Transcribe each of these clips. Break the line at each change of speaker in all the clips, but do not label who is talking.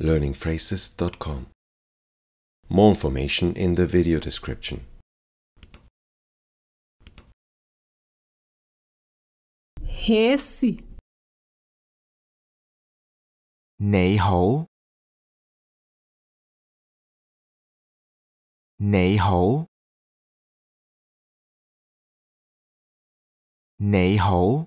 learningphrases.com. More information in the video description. Esse 你好，你好，你好。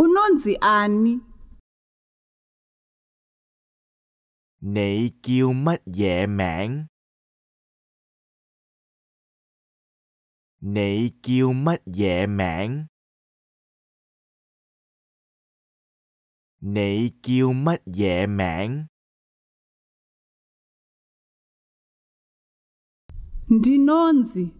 Unonzi ani? Nị kêu mất dễ mãn. Nị kêu mất dễ mãn. Nị kêu mất dễ mãn. Ndinonzi.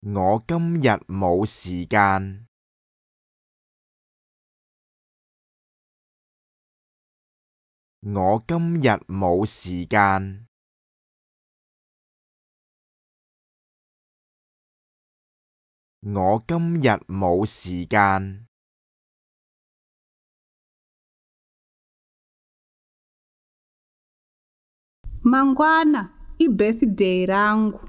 我今日冇時間。我今日冇時間。我今日冇時間。Mangwana i birthday rangu.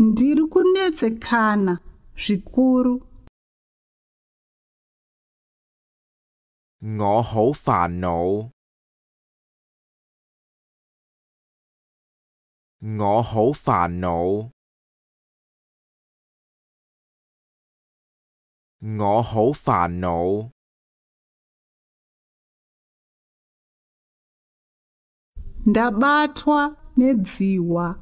ndiri kunetsekana zvikuru 我好煩惱，我好煩惱，我好煩惱。ndabatwa nedziwa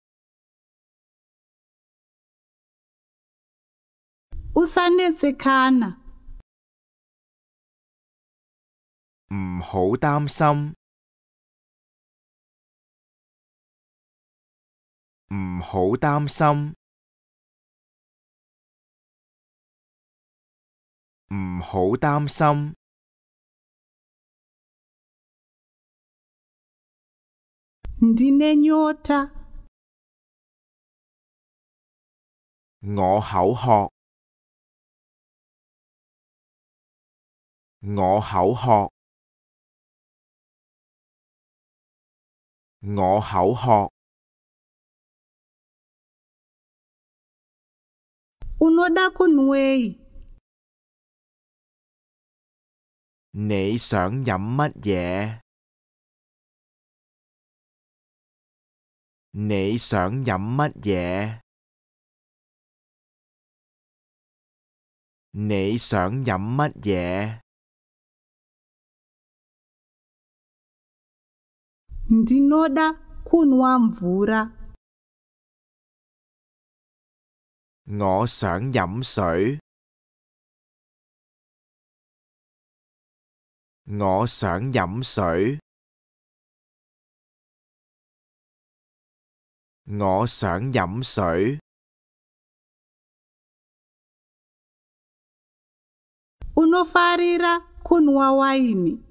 usanetse khana. 唔好擔心。唔好擔心。唔好擔心。Ndine nyota. 我口渴。ngõ hảo họ ngõ hảo họ unoda kunwe Nị sởn nhậm mất dẹ Nị sởn nhậm mất dẹ Nị sởn nhậm mất dẹ ndinoda kunwa mvura ngõ sẵn nhẫm sởi ngõ sẵn nhẫm sởi ngõ sẵn nhẫm sởi unofarira kunwa waini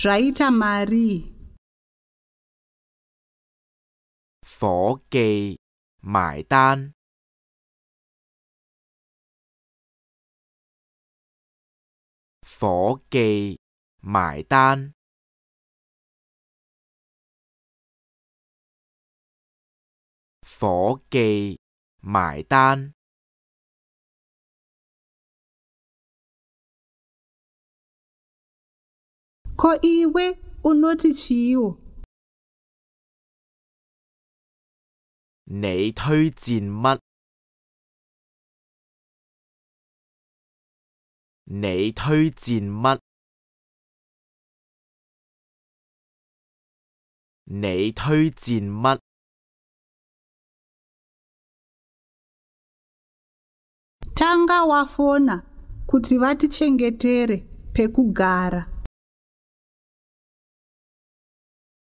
zvaita mari
phó kỳ mải tan phó kỳ mải tan phó kỳ mải tan ko iwe unoti chiwo nei tui jin ma nei tui jin ma nei tui jin ma tanga wafona kuti vatichengetere pekugara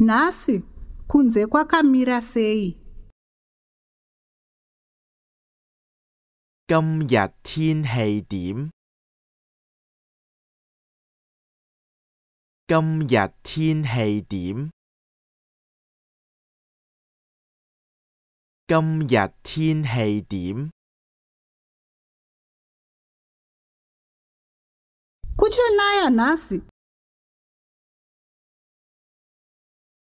nhasi kunze kwakamira sei Hôm nay thiên hệ điểm. Hôm nay thiên hệ điểm. Hôm nay thiên hệ điểm. Kuchanaya nasi.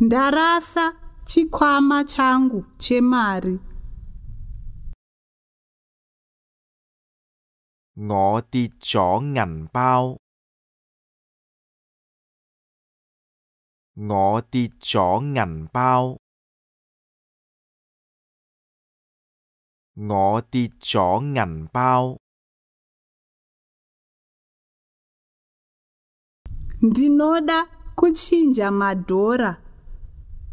ndarasa
chikwama changu chemari
ngõ ti chỗ ngành bao ngõ ti chỗ ngành bao ngõ ti chỗ ngành bao
ndinoda kuchinja madhora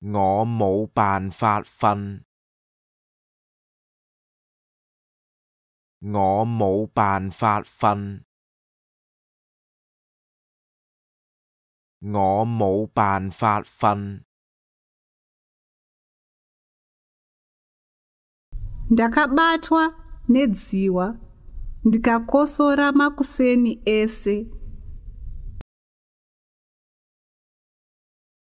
我冇办法瞓，我冇办法瞓，我冇办法瞓。ndakabatwa
nedziwa ndikakosora makuseni ese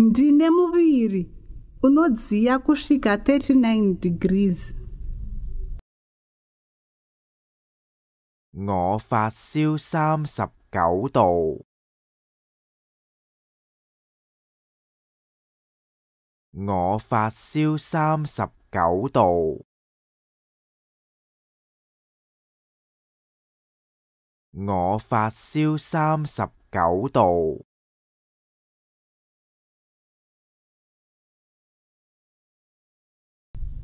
ndine muviri unodziya kusvika
39
degrees ngõ phát siêu 39 độ ngõ phát siêu 39 độ ngõ phát siêu 39 độ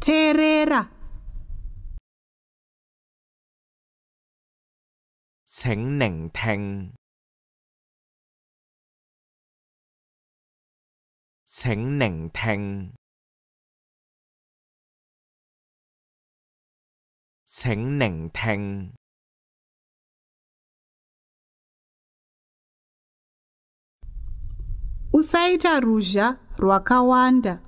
teerera Xin nghe. thành Thỉnh nền thành Thỉnh nền thành Usaita ruzha rwakawanda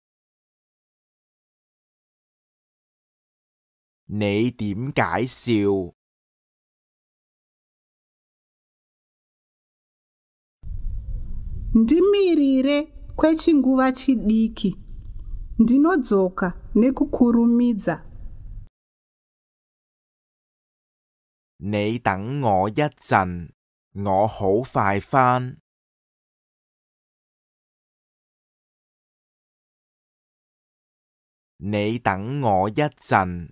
你點解笑？ndimirire kwechinguva chidiki
ndinodzoka nekukurumidza
你等我一陣，我好快返。你等我一陣，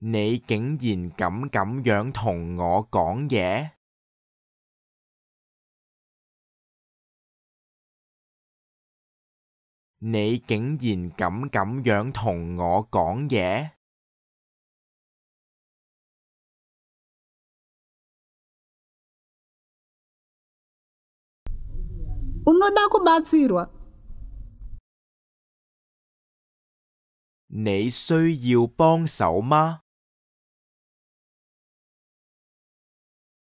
你竟然咁咁樣同我講嘢？你竟然咁咁樣同我講嘢？Unoda kubatsirwa? 你需要幫手嗎？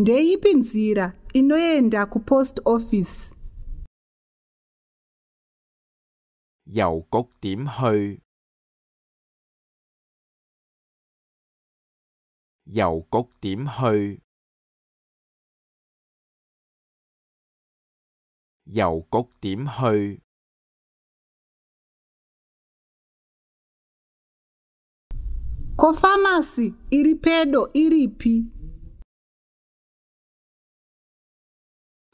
ndeipi nzira inoenda kupost office dầu cốt tím hơi dầu cốt tím hơi dầu cốt tím hơi kofamasi iri iripi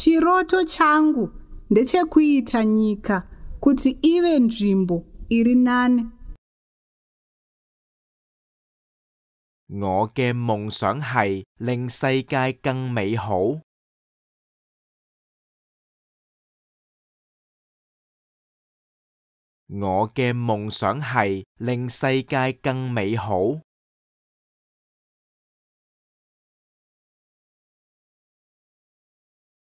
chiroto changu ndechekuita
nyika kuti ive nzvimbo iri nani
我嘅夢想係令世界更美好。我嘅夢想係令世界更美好。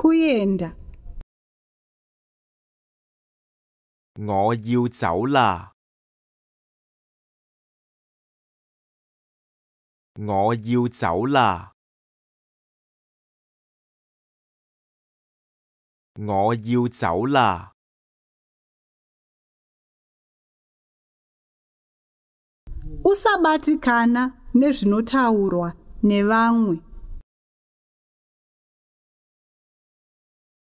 kuyenda ngo yiu zau la ngo yiu zau la ngo yiu zau la
usabatikana nezvinotaurwa
nevamwe